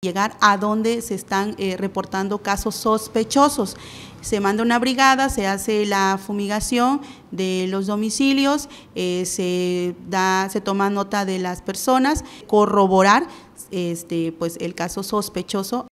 llegar a donde se están eh, reportando casos sospechosos. Se manda una brigada, se hace la fumigación de los domicilios, eh, se, da, se toma nota de las personas, corroborar este, pues, el caso sospechoso